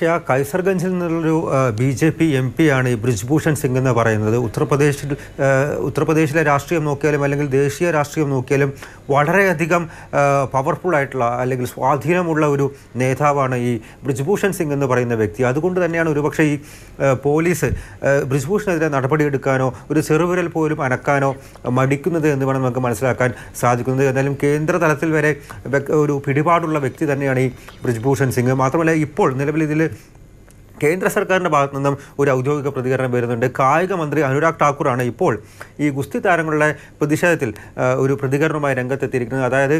പക്ഷേ ആ കൈസർഗഞ്ചിൽ നിന്നുള്ളൊരു B J P M P ആണ് ഈ ബ്രിജ്ഭൂഷൺ സിംഗ് എന്ന് പറയുന്നത് ഉത്തർപ്രദേശിൽ ഉത്തർപ്രദേശിലെ രാഷ്ട്രീയം നോക്കിയാലും അല്ലെങ്കിൽ ദേശീയ രാഷ്ട്രീയം നോക്കിയാലും വളരെയധികം പവർഫുൾ ആയിട്ടുള്ള അല്ലെങ്കിൽ സ്വാധീനമുള്ള ഒരു നേതാവാണ് ഈ ബ്രിജ്ഭൂഷൺ സിംഗ് എന്ന് പറയുന്ന വ്യക്തി അതുകൊണ്ട് തന്നെയാണ് ഒരുപക്ഷെ ഈ പോലീസ് ബ്രിജ്ഭൂഷണെതിരെ നടപടിയെടുക്കാനോ ഒരു ചെറുവിരൽ പോലും അനക്കാനോ മടിക്കുന്നത് എന്ന് വേണം നമുക്ക് മനസ്സിലാക്കാൻ സാധിക്കുന്നത് എന്നാലും കേന്ദ്ര തലത്തിൽ വരെ ഒരു പിടിപാടുള്ള വ്യക്തി തന്നെയാണ് ഈ ബ്രിജ്ഭൂഷൺ സിംഗ് മാത്രമല്ല ഇപ്പോൾ നിലവിൽ ഇതിൽ കേന്ദ്ര സർക്കാരിൻ്റെ ഭാഗത്തു നിന്നും ഒരു ഔദ്യോഗിക പ്രതികരണം വരുന്നുണ്ട് കായിക മന്ത്രി അനുരാഗ് ഠാക്കൂറാണ് ഇപ്പോൾ ഈ ഗുസ്തി താരങ്ങളുടെ പ്രതിഷേധത്തിൽ ഒരു പ്രതികരണവുമായി രംഗത്തെത്തിയിരിക്കുന്നത് അതായത്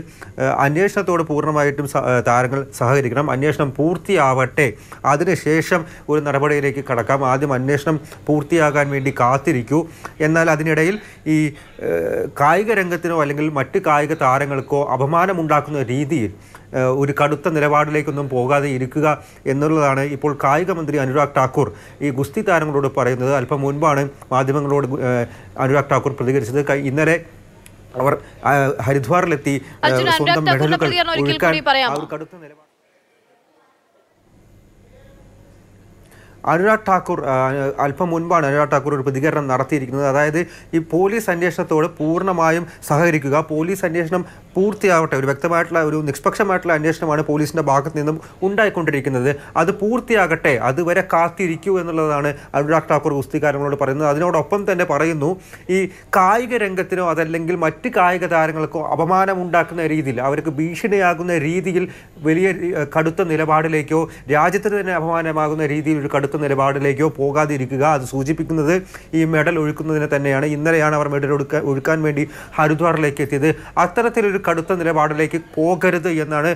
അന്വേഷണത്തോട് പൂർണ്ണമായിട്ടും താരങ്ങൾ സഹകരിക്കണം അന്വേഷണം പൂർത്തിയാവട്ടെ അതിനുശേഷം ഒരു നടപടിയിലേക്ക് കടക്കാം ആദ്യം അന്വേഷണം പൂർത്തിയാകാൻ വേണ്ടി കാത്തിരിക്കൂ എന്നാൽ അതിനിടയിൽ ഈ കായിക രംഗത്തിനോ അല്ലെങ്കിൽ മറ്റ് കായിക താരങ്ങൾക്കോ അപമാനമുണ്ടാക്കുന്ന രീതിയിൽ ഒരു കടുത്ത നിലപാടിലേക്കൊന്നും പോകാതെ ഇരിക്കുക എന്നുള്ളതാണ് ഇപ്പോൾ കായിക മന്ത്രി അനുരാഗ് ഠാക്കൂർ ഈ ഗുസ്തി താരങ്ങളോട് പറയുന്നത് അല്പം മുൻപാണ് മാധ്യമങ്ങളോട് അനുരാഗ് ഠാക്കൂർ പ്രതികരിച്ചത് ഇന്നലെ അവർ ഹരിദ്വാറിലെത്തി സ്വന്തം മെഡലുകൾ ഒഴുക്കാൻ അവർ കടുത്ത നിലപാട് അനുരാഗ് ഠാക്കൂർ അല്പം മുൻപാണ് അനുരാഗ് ഠാക്കൂർ ഒരു പ്രതികരണം നടത്തിയിരിക്കുന്നത് അതായത് ഈ പോലീസ് അന്വേഷണത്തോട് പൂർണ്ണമായും സഹകരിക്കുക പോലീസ് അന്വേഷണം പൂർത്തിയാവട്ടെ ഒരു വ്യക്തമായിട്ടുള്ള ഒരു നിഷ്പക്ഷമായിട്ടുള്ള അന്വേഷണമാണ് പോലീസിൻ്റെ ഭാഗത്ത് നിന്നും ഉണ്ടായിക്കൊണ്ടിരിക്കുന്നത് അത് പൂർത്തിയാകട്ടെ അതുവരെ കാത്തിരിക്കൂ എന്നുള്ളതാണ് അനുരാഗ് ഠാക്കൂർ ഗുസ്തികാരങ്ങളോട് പറയുന്നത് അതിനോടൊപ്പം തന്നെ പറയുന്നു ഈ കായിക രംഗത്തിനോ അതല്ലെങ്കിൽ മറ്റ് കായിക താരങ്ങൾക്കോ അപമാനമുണ്ടാക്കുന്ന രീതിയിൽ അവർക്ക് ഭീഷണിയാകുന്ന രീതിയിൽ വലിയ കടുത്ത നിലപാടിലേക്കോ രാജ്യത്തിന് തന്നെ അപമാനമാകുന്ന രീതിയിൽ ഒരു കടുത്ത ഒഴുക്ക് നിലപാടിലേക്കോ പോകാതിരിക്കുക അത് സൂചിപ്പിക്കുന്നത് ഈ മെഡൽ ഒഴുക്കുന്നതിനെ തന്നെയാണ് ഇന്നലെയാണ് അവർ മെഡൽ ഒഴുക്ക ഒഴുക്കാൻ വേണ്ടി ഹരിദ്വാറിലേക്ക് എത്തിയത് അത്തരത്തിലൊരു കടുത്ത നിലപാടിലേക്ക് പോകരുത് എന്നാണ്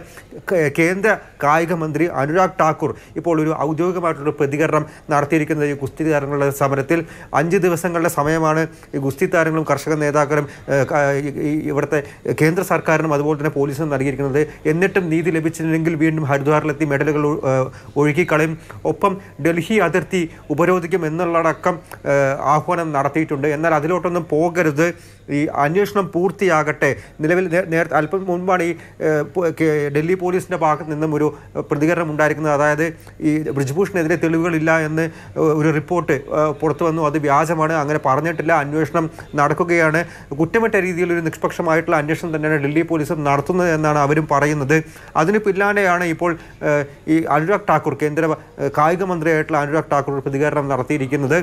കേന്ദ്ര കായിക മന്ത്രി അനുരാഗ് ഠാക്കൂർ ഇപ്പോൾ ഒരു ഔദ്യോഗികമായിട്ടൊരു പ്രതികരണം നടത്തിയിരിക്കുന്നത് ഈ ഗുസ്തി താരങ്ങളുടെ സമരത്തിൽ അഞ്ച് ദിവസങ്ങളുടെ സമയമാണ് ഈ ഗുസ്തി താരങ്ങളും കർഷക നേതാക്കളും ഇവിടുത്തെ കേന്ദ്ര സർക്കാരിനും അതുപോലെ തന്നെ പോലീസിനും നൽകിയിരിക്കുന്നത് എന്നിട്ടും നീതി ലഭിച്ചില്ലെങ്കിൽ വീണ്ടും ഹരിദ്വാറിലെത്തി മെഡലുകൾ ഒഴുകിക്കളയും ഒപ്പം ഡൽഹി ഡൽഹി അതിർത്തി ഉപരോധിക്കും എന്നുള്ളടക്കം ആഹ്വാനം നടത്തിയിട്ടുണ്ട് എന്നാൽ അതിലോട്ടൊന്നും പോകരുത് ഈ അന്വേഷണം പൂർത്തിയാകട്ടെ നിലവിൽ നേരത്തെ അല്പം മുൻപാണ് ഈ ഡൽഹി പോലീസിൻ്റെ ഭാഗത്ത് നിന്നും ഒരു പ്രതികരണം ഉണ്ടായിരിക്കുന്നത് അതായത് ഈ ബ്രിജ്ഭൂഷണെതിരെ തെളിവുകളില്ല എന്ന് ഒരു റിപ്പോർട്ട് പുറത്തു വന്നു അത് വ്യാജമാണ് അങ്ങനെ പറഞ്ഞിട്ടില്ല അന്വേഷണം നടക്കുകയാണ് കുറ്റമറ്റ രീതിയിൽ ഒരു നിഷ്പക്ഷമായിട്ടുള്ള അന്വേഷണം തന്നെയാണ് ഡൽഹി പോലീസും നടത്തുന്നത് എന്നാണ് അവരും പറയുന്നത് അതിന് പിന്നാലെയാണ് ഇപ്പോൾ ഈ അനുരാഗ് ഠാക്കൂർ കേന്ദ്ര കായിക മന്ത്രിയായിട്ടുള്ള ആയിട്ടുള്ള അനുരാഗ് ഠാക്കൂർ പ്രതികരണം നടത്തിയിരിക്കുന്നത്